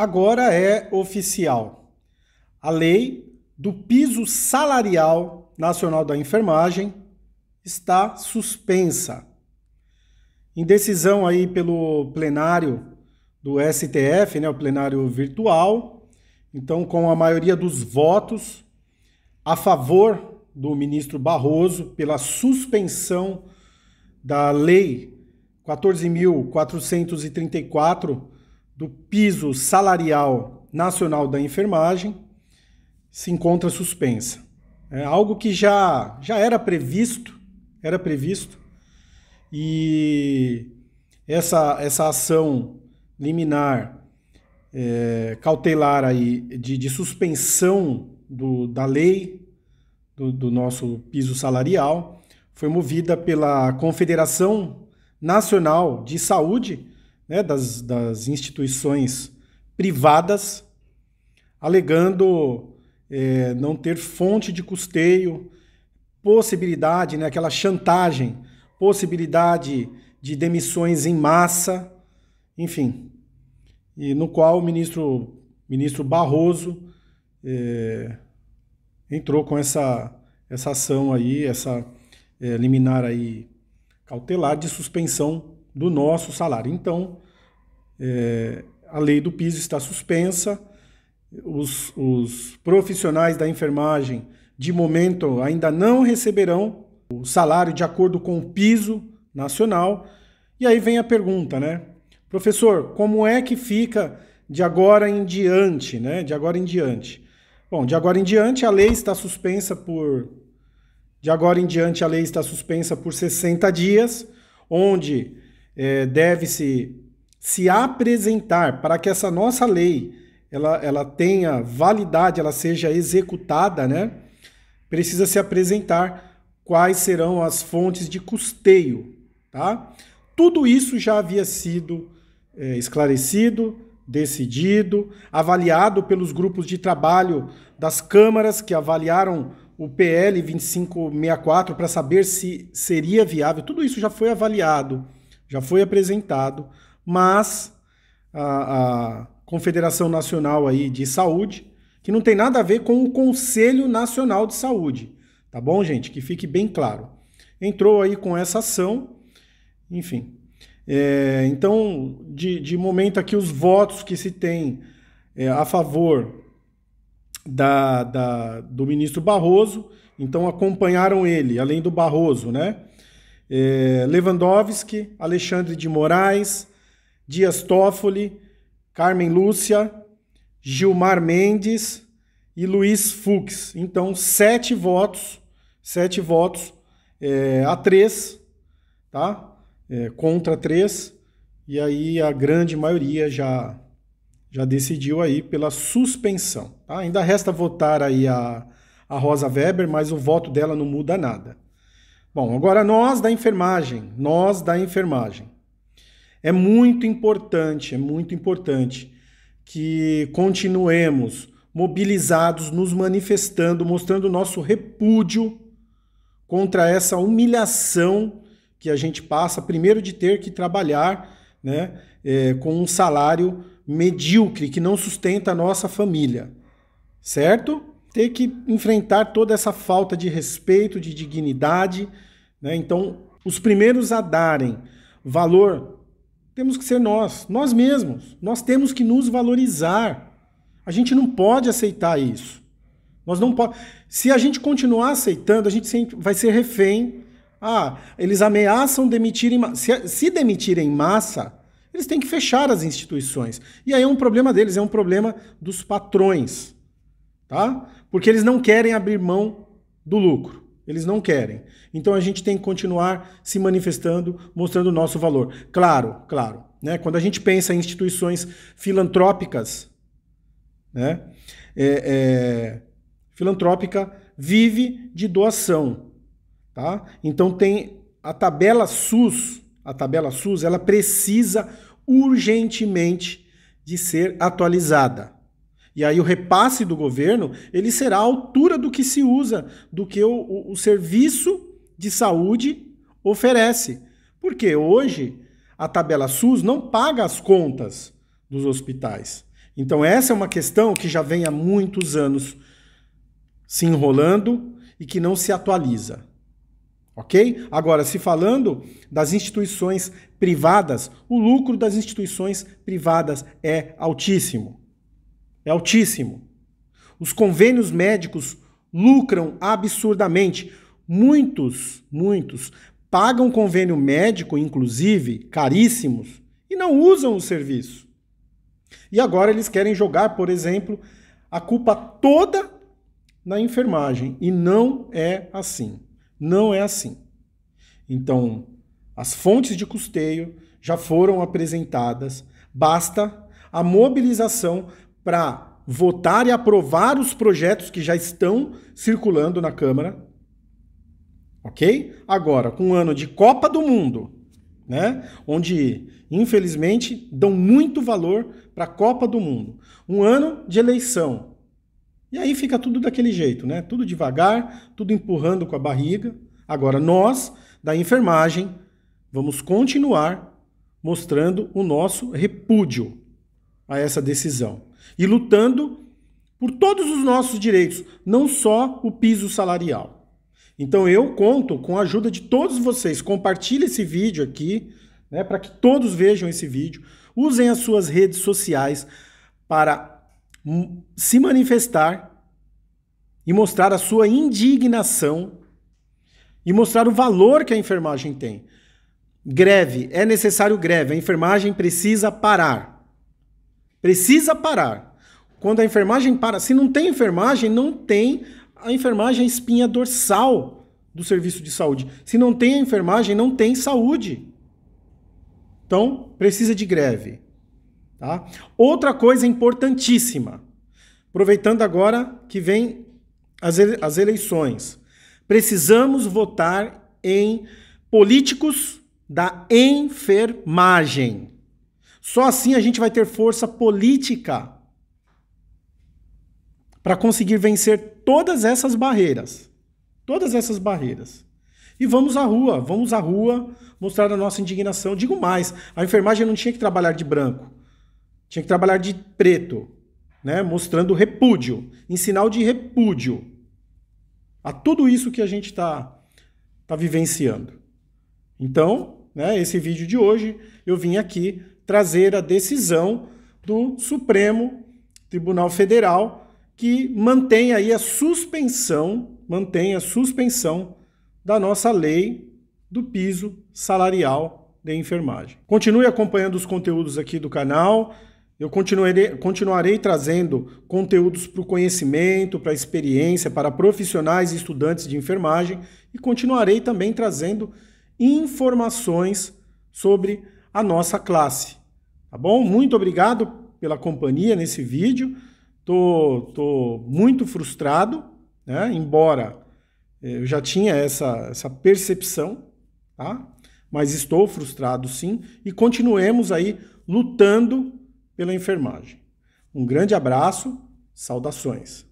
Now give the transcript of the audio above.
Agora é oficial. A lei do piso salarial nacional da enfermagem está suspensa. Em decisão aí pelo plenário do STF, né, o plenário virtual, então com a maioria dos votos a favor do ministro Barroso pela suspensão da lei 14.434 do piso salarial nacional da enfermagem se encontra suspensa. É algo que já, já era previsto, era previsto, e essa, essa ação liminar é, cautelar aí de, de suspensão do, da lei do, do nosso piso salarial foi movida pela Confederação Nacional de Saúde, né, das, das instituições privadas, alegando é, não ter fonte de custeio, possibilidade, né, aquela chantagem, possibilidade de demissões em massa, enfim, e no qual o ministro, ministro Barroso é, entrou com essa, essa ação aí, essa é, liminar aí cautelar de suspensão do nosso salário. Então, é, a lei do piso está suspensa, os, os profissionais da enfermagem, de momento, ainda não receberão o salário de acordo com o piso nacional. E aí vem a pergunta, né? Professor, como é que fica de agora em diante, né? De agora em diante. Bom, de agora em diante a lei está suspensa por de agora em diante a lei está suspensa por 60 dias, onde é, deve-se se apresentar para que essa nossa lei ela, ela tenha validade, ela seja executada, né? Precisa se apresentar quais serão as fontes de custeio, tá? Tudo isso já havia sido é, esclarecido, decidido, avaliado pelos grupos de trabalho das câmaras que avaliaram o PL 2564 para saber se seria viável. Tudo isso já foi avaliado já foi apresentado, mas a, a Confederação Nacional aí de Saúde, que não tem nada a ver com o Conselho Nacional de Saúde, tá bom, gente? Que fique bem claro. Entrou aí com essa ação, enfim. É, então, de, de, momento aqui, os votos que se tem é, a favor da, da, do ministro Barroso, então acompanharam ele, além do Barroso, né? é, Lewandowski, Alexandre de Moraes, Dias Toffoli, Carmen Lúcia, Gilmar Mendes e Luiz Fux. Então, sete votos, sete votos é, a três, tá? É, contra três. E aí a grande maioria já já decidiu aí pela suspensão. Tá? Ainda resta votar aí a, a Rosa Weber, mas o voto dela não muda nada. Bom, agora nós da enfermagem, nós da enfermagem. É muito importante, é muito importante que continuemos mobilizados, nos manifestando, mostrando nosso repúdio contra essa humilhação que a gente passa, primeiro de ter que trabalhar né, é, com um salário medíocre que não sustenta a nossa família, certo? ter que enfrentar toda essa falta de respeito, de dignidade. Né? Então, os primeiros a darem valor temos que ser nós, nós mesmos. Nós temos que nos valorizar. A gente não pode aceitar isso. Nós não pode. Se a gente continuar aceitando, a gente vai ser refém. Ah, eles ameaçam demitir em massa. Se demitirem em massa, eles têm que fechar as instituições. E aí é um problema deles, é um problema dos patrões. Tá? Porque eles não querem abrir mão do lucro. Eles não querem. Então a gente tem que continuar se manifestando, mostrando o nosso valor. Claro, claro. Né? Quando a gente pensa em instituições filantrópicas, né? É, é, filantrópica vive de doação. Tá? Então tem a tabela SUS, a tabela SUS, ela precisa urgentemente de ser atualizada. E aí o repasse do governo, ele será à altura do que se usa, do que o, o, o serviço de saúde oferece. Porque hoje a tabela SUS não paga as contas dos hospitais. Então essa é uma questão que já vem há muitos anos se enrolando e que não se atualiza. Ok? Agora, se falando das instituições privadas, o lucro das instituições privadas é altíssimo é altíssimo. Os convênios médicos lucram absurdamente. Muitos, muitos pagam convênio médico, inclusive, caríssimos, e não usam o serviço. E agora eles querem jogar, por exemplo, a culpa toda na enfermagem. E não é assim. Não é assim. Então, as fontes de custeio já foram apresentadas, basta a mobilização para votar e aprovar os projetos que já estão circulando na Câmara. Ok? Agora, com um ano de Copa do Mundo, né? Onde, infelizmente, dão muito valor para a Copa do Mundo. Um ano de eleição. E aí fica tudo daquele jeito, né? Tudo devagar, tudo empurrando com a barriga. Agora, nós, da enfermagem, vamos continuar mostrando o nosso repúdio a essa decisão e lutando por todos os nossos direitos, não só o piso salarial. Então eu conto com a ajuda de todos vocês. Compartilhe esse vídeo aqui, né, para que todos vejam esse vídeo. Usem as suas redes sociais para hum, se manifestar e mostrar a sua indignação e mostrar o valor que a enfermagem tem. Greve, é necessário greve, a enfermagem precisa parar. Precisa parar. Quando a enfermagem para, se não tem enfermagem, não tem a enfermagem espinha dorsal do serviço de saúde. Se não tem a enfermagem, não tem saúde. Então, precisa de greve. Tá? Outra coisa importantíssima, aproveitando agora que vem as, ele as eleições, precisamos votar em políticos da enfermagem. Só assim a gente vai ter força política para conseguir vencer todas essas barreiras. Todas essas barreiras. E vamos à rua, vamos à rua mostrar a nossa indignação. Digo mais, a enfermagem não tinha que trabalhar de branco, tinha que trabalhar de preto, né? mostrando repúdio, em sinal de repúdio a tudo isso que a gente está tá vivenciando. Então, né, esse vídeo de hoje, eu vim aqui trazer a decisão do Supremo Tribunal Federal que mantém aí a suspensão, mantém a suspensão da nossa lei do piso salarial de enfermagem. Continue acompanhando os conteúdos aqui do canal. Eu continuarei, continuarei trazendo conteúdos para o conhecimento, para a experiência, para profissionais e estudantes de enfermagem e continuarei também trazendo informações sobre a nossa classe. Tá bom? Muito obrigado pela companhia nesse vídeo. Tô, tô muito frustrado, né? embora eh, eu já tinha essa, essa percepção, tá? mas estou frustrado sim e continuemos aí lutando pela enfermagem. Um grande abraço, saudações.